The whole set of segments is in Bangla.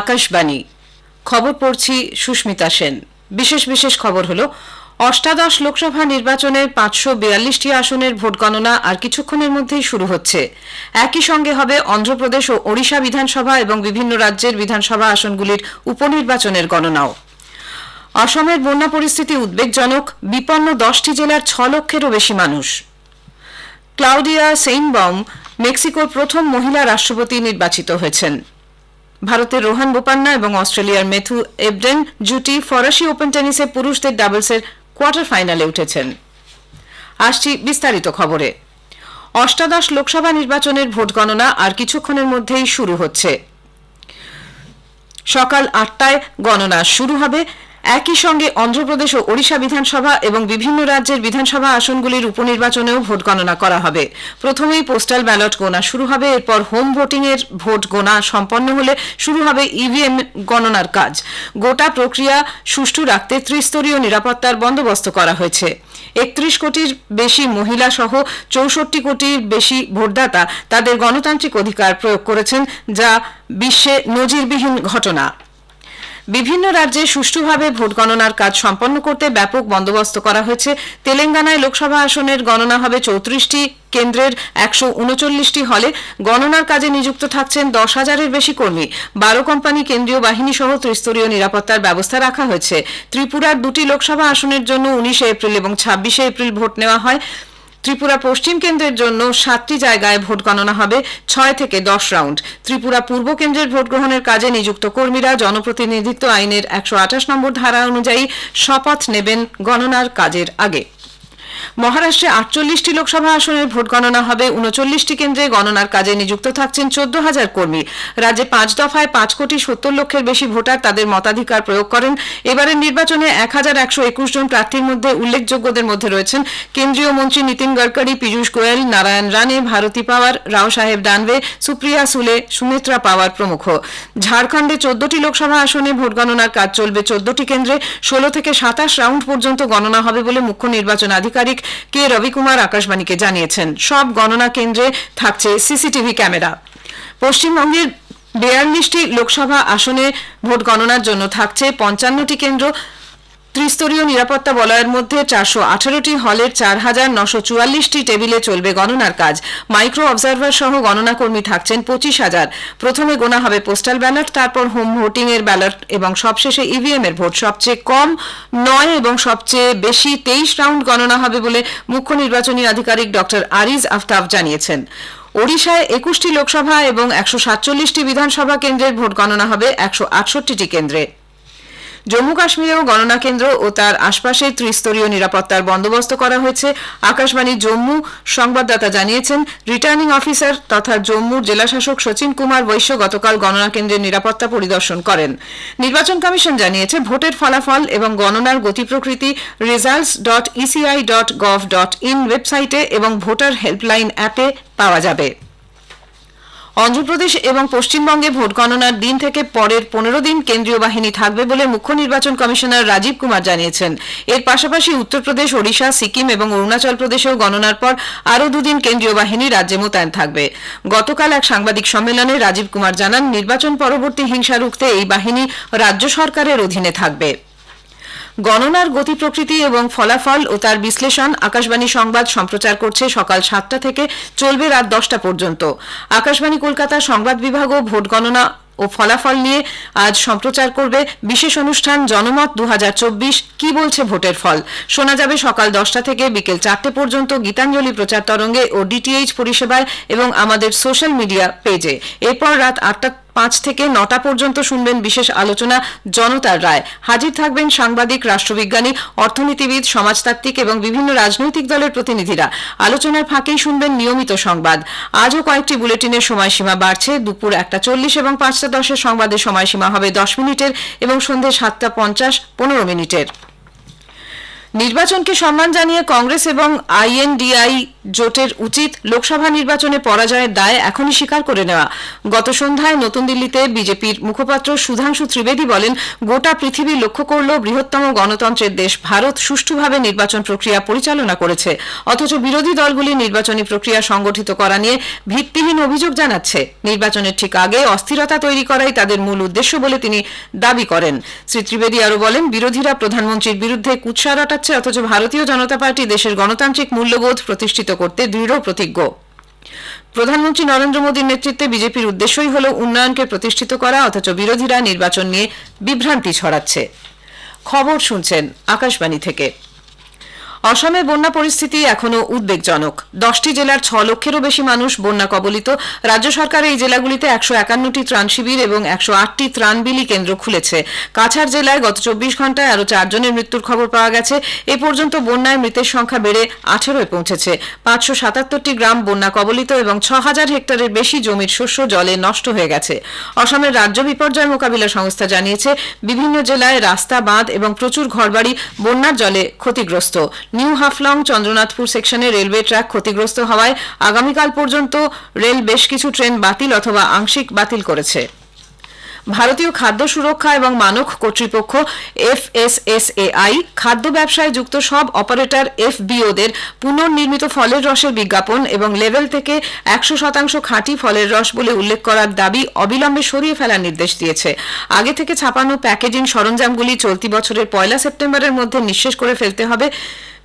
আকাশবাণী খবর পড়ছি সুস্মিতা সেন বিশেষ বিশেষ খবর হলো অষ্টাদশ লোকসভা নির্বাচনের পাঁচশো বিয়াল্লিশটি আসনের ভোট গণনা আর কিছুক্ষণের মধ্যেই শুরু হচ্ছে একই সঙ্গে হবে অন্ধ্রপ্রদেশ ও ওড়িশা বিধানসভা এবং বিভিন্ন রাজ্যের বিধানসভা আসনগুলির উপনির্বাচনের গণনাও অসমের বন্যা পরিস্থিতি উদ্বেগজনক বিপন্ন দশটি জেলার ছ লক্ষেরও বেশি মানুষ ক্লাউডিয়া সেইনবম মেক্সিকোর প্রথম মহিলা রাষ্ট্রপতি নির্বাচিত হয়েছেন ভারতের রোহান বোপান্না এবং অস্ট্রেলিয়ার মেথু এবডেন জুটি ফরাসি ওপেন টেনিসে পুরুষদের ডাবলসের কোয়ার্টার ফাইনালে উঠেছেন আসছি বিস্তারিত খবরে অষ্টাদশ লোকসভা নির্বাচনের ভোট গণনা আর কিছুক্ষণের মধ্যেই শুরু হচ্ছে সকাল আটটায় গণনা শুরু হবে একই সঙ্গে অন্ধ্রপ্রদেশ ও ওড়িশা বিধানসভা এবং বিভিন্ন রাজ্যের বিধানসভা আসনগুলির উপনির্বাচনেও ভোট গণনা করা হবে প্রথমেই পোস্টাল ব্যালট গোনা শুরু হবে এরপর হোম ভোটিং এর ভোট গোনা সম্পন্ন হলে শুরু হবে ইভিএম গণনার কাজ গোটা প্রক্রিয়া সুষ্ঠু রাখতে ত্রিস্তরীয় নিরাপত্তার বন্দোবস্ত করা হয়েছে একত্রিশ কোটির বেশি মহিলা সহ চৌষট্টি কোটির বেশি ভোটদাতা তাদের গণতান্ত্রিক অধিকার প্রয়োগ করেছেন যা বিশ্বে নজিরবিহীন ঘটনা বিভিন্ন রাজ্যে সুষ্ঠুভাবে ভোট গণনার কাজ সম্পন্ন করতে ব্যাপক বন্দোবস্ত করা হয়েছে তেলেঙ্গানায় লোকসভা আসনের গণনা হবে চৌত্রিশটি কেন্দ্রের একশো উনচল্লিশটি হলে গণনার কাজে নিযুক্ত থাকছেন দশ হাজারের বেশি কর্মী বারো কোম্পানি কেন্দ্রীয় বাহিনী সহ ত্রিস্তরীয় নিরাপত্তার ব্যবস্থা রাখা হয়েছে ত্রিপুরার দুটি লোকসভা আসনের জন্য উনিশে এপ্রিল এবং ছাব্বিশে এপ্রিল ভোট নেওয়া হয় ত্রিপুরা পশ্চিম কেন্দ্রের জন্য সাতটি জায়গায় ভোট গণনা হবে ছয় থেকে দশ রাউন্ড ত্রিপুরা পূর্ব কেন্দ্রের ভোট গ্রহণের কাজে নিযুক্ত কর্মীরা জনপ্রতিনিধিত্ব আইনের একশো নম্বর ধারা অনুযায়ী শপথ নেবেন গণনার কাজের আগে মহারাষ্ট্রে আটচল্লিশটি লোকসভা আসনের ভোট গণনা হবে উনচল্লিশটি কেন্দ্রে গণনার কাজে নিযুক্ত থাকছেন চোদ্দ হাজার কর্মী রাজ্যে পাঁচ দফায় পাঁচ কোটি সত্তর লক্ষের বেশি ভোটার তাদের মতাধিকার প্রয়োগ করেন এবারের নির্বাচনে এক হাজার একশো একুশ জন প্রার্থীর মধ্যে উল্লেখযোগ্যদের মধ্যে রয়েছেন কেন্দ্রীয় মন্ত্রী নীতিন গড়কারি পীযূষ গোয়েল নারায়ণ রানে ভারতী পাওয়ার রাও সাহেব ডানবে সুপ্রিয়া সুলে সুমিত্রা পাওয়ার প্রমুখ ঝাড়খণ্ডে চোদ্দটি লোকসভা আসনে ভোট গণনার কাজ চলবে চোদ্দটি কেন্দ্রে ষোলো থেকে সাতাশ রাউন্ড পর্যন্ত গণনা হবে বলে মুখ্য নির্বাচন আধিকারিক সাংবাদিক কে রবিকুমার আকাশবাণীকে জানিয়েছেন সব গণনা কেন্দ্রে থাকছে সিসিটিভি ক্যামেরা পশ্চিমবঙ্গের বিয়াল্লিশটি লোকসভা আসনে ভোট গণনার জন্য থাকছে পঞ্চান্নটি কেন্দ্র ত্রিস্তরীয় নিরাপত্তা বলয়ের মধ্যে চারশো আঠারোটি হলের চার হাজার নশো চুয়াল্লিশটি টেবিলে চলবে গণনার কাজ মাইক্রো অবজারভার সহ গণনা কর্মী থাকছেন পঁচিশ হাজার প্রথমে গোনা হবে পোস্টাল ব্যালট তারপর হোম ভোটিং এর ব্যালট এবং সবশেষে ইভিএম এর ভোট সবচেয়ে কম নয় এবং সবচেয়ে বেশি তেইশ রাউন্ড গণনা হবে বলে মুখ্য নির্বাচনী আধিকারিক ডক্টর আরিজ আফতাব জানিয়েছেন ওড়িশায় একুশটি লোকসভা এবং একশো সাতচল্লিশটি বিধানসভা কেন্দ্রের ভোট গণনা হবে একশো আটষট্টিটি কেন্দ্রে জম্মু কাশ্মীরেও গণনা কেন্দ্র ও তার আশপাশে ত্রিস্তরীয় নিরাপত্তার বন্দোবস্ত করা হয়েছে আকাশবাণী জম্মু সংবাদদাতা জানিয়েছেন রিটার্নিং অফিসার তথা জম্মুর জেলাশাসক সচিন কুমার বৈশ্য গতকাল গণনা কেন্দ্রের নিরাপত্তা পরিদর্শন করেন নির্বাচন কমিশন জানিয়েছে ভোটের ফলাফল এবং গণনার গতি প্রকৃতি results dot ECI dot gov dot in ওয়েবসাইটে এবং ভোটার হেল্পলাইন অ্যাপে পাওয়া যাবে অন্ধ্রপ্রদেশ এবং পশ্চিমবঙ্গে ভোট গণনার দিন থেকে পরের পনেরো দিন কেন্দ্রীয় বাহিনী থাকবে বলে মুখ্য নির্বাচন কমিশনার রাজীব কুমার জানিয়েছেন এর পাশাপাশি উত্তরপ্রদেশ ওড়িশা সিকিম এবং অরুণাচল প্রদেশেও গণনার পর আরও দুদিন কেন্দ্রীয় বাহিনী রাজ্যে মোতায়েন থাকবে গতকাল এক সাংবাদিক সম্মেলনে রাজীব কুমার জানান নির্বাচন পরবর্তী হিংসা রুখতে এই বাহিনী রাজ্য সরকারের অধীনে থাকবে গণনার গতি প্রকৃতি এবং ফলাফল ও তার বিশ্লেষণ আকাশবাণী সংবাদ সম্প্রচার করছে সকাল সাতটা থেকে চলবে রাত দশটা পর্যন্ত আকাশবাণী কলকাতা সংবাদ বিভাগও ভোট গণনা ও ফলাফল নিয়ে আজ সম্প্রচার করবে বিশেষ অনুষ্ঠান জনমত দু কি বলছে ভোটের ফল শোনা যাবে সকাল দশটা থেকে বিকেল চারটে পর্যন্ত গীতাঞ্জলি প্রচার তরঙ্গে ও ডিটিএইচ পরিষেবায় এবং আমাদের সোশ্যাল মিডিয়া পেজে এরপর রাত আটটা পাঁচ থেকে নটা পর্যন্ত শুনবেন বিশেষ আলোচনা জনতার রায় হাজির থাকবেন সাংবাদিক রাষ্ট্রবিজ্ঞানী অর্থনীতিবিদ সমাজতাত্ত্বিক এবং বিভিন্ন রাজনৈতিক দলের প্রতিনিধিরা আলোচনার ফাঁকেই শুনবেন নিয়মিত সংবাদ আজও কয়েকটি বুলেটিনের সময়সীমা বাড়ছে দুপুর একটা চল্লিশ এবং পাঁচটা দশের সংবাদের সময়সীমা হবে দশ মিনিটের এবং সন্ধ্যে সাতটা পঞ্চাশ পনেরো মিনিটের নির্বাচনকে সম্মান জানিয়ে কংগ্রেস এবং আইএনডিআই জোটের উচিত লোকসভা নির্বাচনে পরাজয়ের দায় এখনই স্বীকার করে নেওয়া গত সন্ধ্যায় নতুন দিল্লিতে বিজেপির মুখপাত্র সুধাংশু ত্রিবেদী বলেন গোটা পৃথিবী লক্ষ্য করল বৃহত্তম গণতন্ত্রের দেশ ভারত সুষ্ঠুভাবে নির্বাচন প্রক্রিয়া পরিচালনা করেছে অথচ বিরোধী দলগুলি নির্বাচনী প্রক্রিয়া সংগঠিত করা নিয়ে ভিত্তিহীন অভিযোগ জানাচ্ছে নির্বাচনের ঠিক আগে অস্থিরতা তৈরি করাই তাদের মূল উদ্দেশ্য বলে তিনি দাবি করেন শ্রী ত্রিবেদী আরও বলেন বিরোধীরা প্রধানমন্ত্রীর বিরুদ্ধে কুৎসারাটা যাচ্ছে অথচ ভারতীয় জনতা পার্টি দেশের গণতান্ত্রিক মূল্যবোধ প্রতিষ্ঠিত করতে দৃঢ় প্রতিজ্ঞ প্রধানমন্ত্রী নরেন্দ্র মোদীর নেতৃত্বে বিজেপির উদ্দেশ্যই হল উন্নয়নকে প্রতিষ্ঠিত করা অথচ বিরোধীরা নির্বাচন নিয়ে বিভ্রান্তি ছড়াচ্ছে খবর শুনছেন আকাশবাণী থেকে অসমের বন্যা পরিস্থিতি এখনও উদ্বেগজনক দশটি জেলার ছ লক্ষেরও বেশি মানুষ বন্যা কবলিত রাজ্য সরকার এই জেলাগুলিতে একশো একান্নটি ত্রাণ শিবির এবং একশো আটটি ত্রাণ বিলি কেন্দ্র খুলেছে কাছাড় জেলায় গত চব্বিশ ঘন্টায় আরও চারজনের মৃত্যুর খবর পাওয়া গেছে এ পর্যন্ত বন্যায় মৃতের সংখ্যা বেড়ে আঠেরোয় পৌঁছেছে পাঁচশো সাতাত্তরটি গ্রাম বন্যা কবলিত এবং ছ হাজার হেক্টরের বেশি জমির শস্য জলে নষ্ট হয়ে গেছে অসমের রাজ্য বিপর্যয় মোকাবিলা সংস্থা জানিয়েছে বিভিন্ন জেলায় রাস্তা বাঁধ এবং প্রচুর ঘরবাড়ি বন্যার জলে ক্ষতিগ্রস্ত নিউ হাফলং চন্দ্রনাথপুর সেকশনে রেলওয়ে ট্র্যাক ক্ষতিগ্রস্ত হওয়ায় আগামীকাল পর্যন্ত রেল বেশ কিছু ট্রেন বাতিল অথবা আংশিক বাতিল করেছে ভারতীয় খাদ্য সুরক্ষা এবং মানক কর্তৃপক্ষ এফএসএসএআই খাদ্য ব্যবসায় যুক্ত সব অপারেটর এফবিওদের পুনর্নির্মিত ফলের রসের বিজ্ঞাপন এবং লেভেল থেকে একশো শতাংশ খাঁটি ফলের রস বলে উল্লেখ করার দাবি অবিলম্বে সরিয়ে ফেলার নির্দেশ দিয়েছে আগে থেকে ছাপানো প্যাকেজিং সরঞ্জামগুলি চলতি বছরের পয়লা সেপ্টেম্বরের মধ্যে নিঃশেষ করে ফেলতে হবে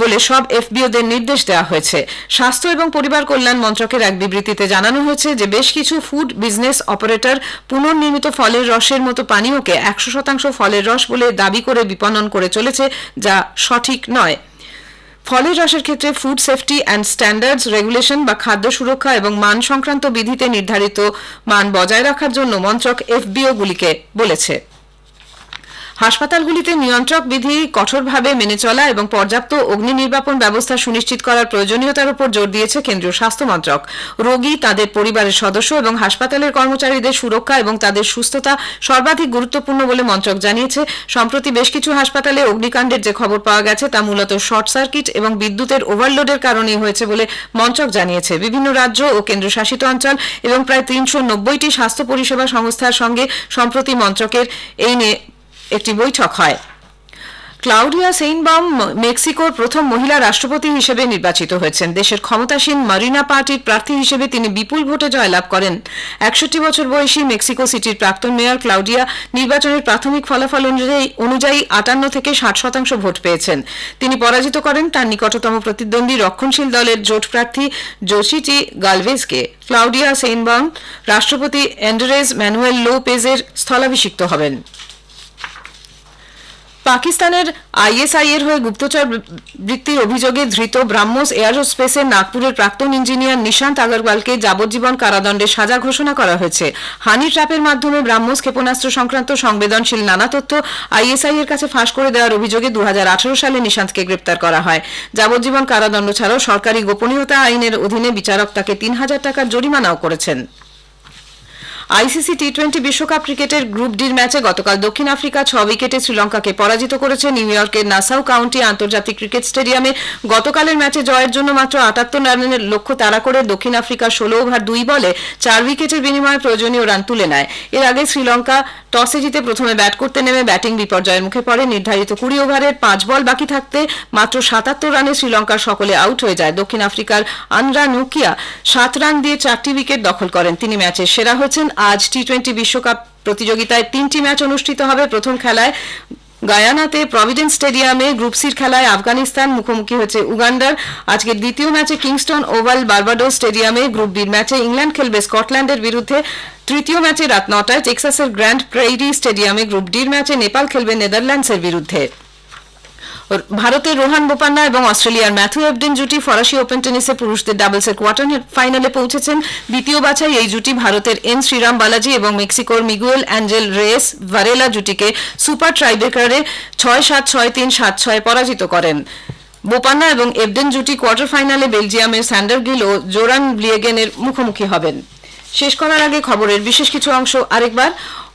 বলে সব এফবিওদের নির্দেশ দেওয়া হয়েছে স্বাস্থ্য এবং পরিবার কল্যাণ মন্ত্রকের এক বিবৃতিতে জানানো হয়েছে যে বেশ কিছু ফুড বিজনেস অপারেটর পুনর্নির্মিত ফলের রসের মতো পানীয়কে একশো শতাংশ ফলের রস বলে দাবি করে বিপণন করে চলেছে যা সঠিক নয় ফলের রসের ক্ষেত্রে food safety and standards regulation বা খাদ্য সুরক্ষা এবং মান সংক্রান্ত বিধিতে নির্ধারিত মান বজায় রাখার জন্য মন্ত্রক এফবিওগুলিকে বলেছে হাসপাতালগুলিতে নিয়ন্ত্রক বিধি কঠোরভাবে মেনে চলা এবং পর্যাপ্ত অগ্নি নির্বাপন ব্যবস্থা সুনিশ্চিত করার প্রয়োজনীয়তার উপর জোর দিয়েছে কেন্দ্রীয় স্বাস্থ্য মন্ত্রক রোগী তাদের পরিবারের সদস্য এবং হাসপাতালের কর্মচারীদের সুরক্ষা এবং তাদের সুস্থতা সর্বাধিক গুরুত্বপূর্ণ বলে মন্ত্রক জানিয়েছে সম্প্রতি বেশ কিছু হাসপাতালে অগ্নিকাণ্ডের যে খবর পাওয়া গেছে তা মূলত শর্ট সার্কিট এবং বিদ্যুতের ওভারলোডের কারণে হয়েছে বলে মন্ত্রক জানিয়েছে বিভিন্ন রাজ্য ও কেন্দ্রশাসিত অঞ্চল এবং প্রায় তিনশো নব্বইটি স্বাস্থ্য পরিষেবা সংস্থার সঙ্গে সম্প্রতি মন্ত্রকের এই নিয়ে একটি বৈঠক হয় ক্লাউডিয়া সেইনবাম মেক্সিকোর প্রথম মহিলা রাষ্ট্রপতি হিসেবে নির্বাচিত হয়েছেন দেশের ক্ষমতাসীন মারিনা পার্টির প্রার্থী হিসেবে তিনি বিপুল ভোটে জয়লাভ করেন একষট্টি বছর বয়সী মেক্সিকো সিটির প্রাক্তন মেয়র ক্লাউডিয়া নির্বাচনের প্রাথমিক ফলাফল অনুযায়ী অনুযায়ী আটান্ন থেকে ষাট শতাংশ ভোট পেয়েছেন তিনি পরাজিত করেন তার নিকটতম প্রতিদ্বন্দ্বী রক্ষণশীল দলের জোট প্রার্থী জোসিটি গালভেজকে ক্লাউডিয়া সেইনবাম রাষ্ট্রপতি অ্যান্ড্রেজ ম্যানুয়েল লোপেজের স্থলাভিষিক্ত হবেন পাকিস্তানের আইএসআই এর হয়ে গুপ্তচর বৃত্তির অভিযোগে ধৃত ব্রাহ্মস এয়ারোস্পেসের নাগপুরের প্রাক্তন ইঞ্জিনিয়ার নিশান্ত আগরওয়ালকে যাবজ্জীবন কারাদণ্ডের সাজা ঘোষণা করা হয়েছে হানি ট্র্যাপের মাধ্যমে ব্রাহ্মোস ক্ষেপণাস্ত্র সংক্রান্ত সংবেদনশীল নানা তথ্য আইএসআই এর কাছে ফাঁস করে দেওয়ার অভিযোগে দু সালে নিশান্তকে গ্রেপ্তার করা হয় যাবজ্জীবন কারাদণ্ড ছাড়াও সরকারি গোপনীয়তা আইনের অধীনে বিচারক তাকে তিন হাজার টাকার জরিমানাও করেছেন আইসিসি টি টোয়েন্টি বিশ্বকাপ ক্রিকেটের গ্রুপ ডির ম্যাচে গতকাল দক্ষিণ আফ্রিকা ছ উইকেটে শ্রীলঙ্কাকে পরাজিত করেছে নিউ ইয়র্কের নাসাউ কাউন্টি আন্তর্জাতিক ক্রিকেট স্টেডিয়ামে গতকালের ম্যাচে জয়ের জন্য মাত্র আটাত্তর রানের লক্ষ্য তাড়া করে দক্ষিণ আফ্রিকা ষোলো ওভার দুই বলে চার উইকেটের বিনিময়ে প্রয়োজনীয় রান তুলে নেয় এর আগে শ্রীলঙ্কা টসে জিতে প্রথমে ব্যাট করতে নেমে ব্যাটিং বিপর্যয়ের মুখে পড়ে নির্ধারিত কুড়ি ওভারের পাঁচ বল বাকি থাকতে মাত্র সাতাত্তর রানে শ্রীলঙ্কার সকলে আউট হয়ে যায় দক্ষিণ আফ্রিকার আনরা নুকিয়া সাত রান দিয়ে চারটি উইকেট দখল করেন তিনি ম্যাচের সেরা হয়েছেন আজ টি টোয়েন্টি বিশ্বকাপ প্রতিযোগিতায় তিনটি ম্যাচ অনুষ্ঠিত হবে প্রথম খেলায় গায়ানাতে প্রভিডেন্স স্টেডিয়ামে গ্রুপ সির খেলায় আফগানিস্তান মুখোমুখি হচ্ছে উগান্ডার আজকের দ্বিতীয় ম্যাচে কিংস্টন ওভাল বার্বাডো স্টেডিয়ামে গ্রুপ বির ম্যাচে ইংল্যান্ড খেলবে স্কটল্যান্ডের বিরুদ্ধে তৃতীয় ম্যাচে রাত নটায় টেক্সাসের গ্র্যান্ড প্রেইরি স্টেডিয়ামে গ্রুপ ডির ম্যাচে নেপাল খেলবে নেদারল্যান্ডসের বিরুদ্ধে ভারতের রোহান বোপান্না এবং অস্ট্রেলিয়ার ম্যাথু এভডেন জুটি ফরাসি ওপেন টেনিসে পুরুষদের ডাবলসের কোয়ার্টার ফাইনালে পৌঁছেছেন দ্বিতীয় বাছাই এই জুটি ভারতের এন শ্রীরাম বালাজি এবং মেক্সিকোর মিগুয়েল অ্যাঞ্জেল রেস ভারেলা জুটিকে সুপার ট্রাইব্রেকারে ছয় সাত ছয় তিন সাত ছয় পরাজিত করেন বোপান্না এবং এবডেন জুটি কোয়ার্টার ফাইনালে বেলজিয়ামের স্যান্ডার গিল ও জোরান ব্লিয়েগেনের মুখোমুখি হবেন শেষ করার আগে খবরের বিশেষ কিছু অংশ আরেকবার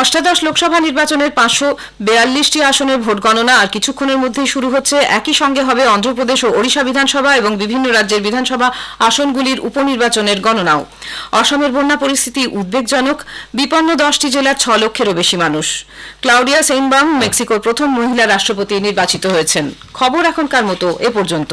অষ্টাদশ লোকসভা নির্বাচনের পাঁচশো বেয়াল্লিশটি আসনের ভোট গণনা আর কিছুক্ষণের মধ্যেই শুরু হচ্ছে একই সঙ্গে হবে অন্ধ্রপ্রদেশ ও ওড়িশা বিধানসভা এবং বিভিন্ন রাজ্যের বিধানসভা আসনগুলির উপনির্বাচনের গণনাও অসমের বন্যা পরিস্থিতি উদ্বেগজনক বিপন্ন দশটি জেলার ছ লক্ষেরও বেশি মানুষ ক্লাউডিয়া সেইনবাং মেক্সিকোর প্রথম মহিলা রাষ্ট্রপতি নির্বাচিত হয়েছেন খবর এখনকার মতো এ পর্যন্ত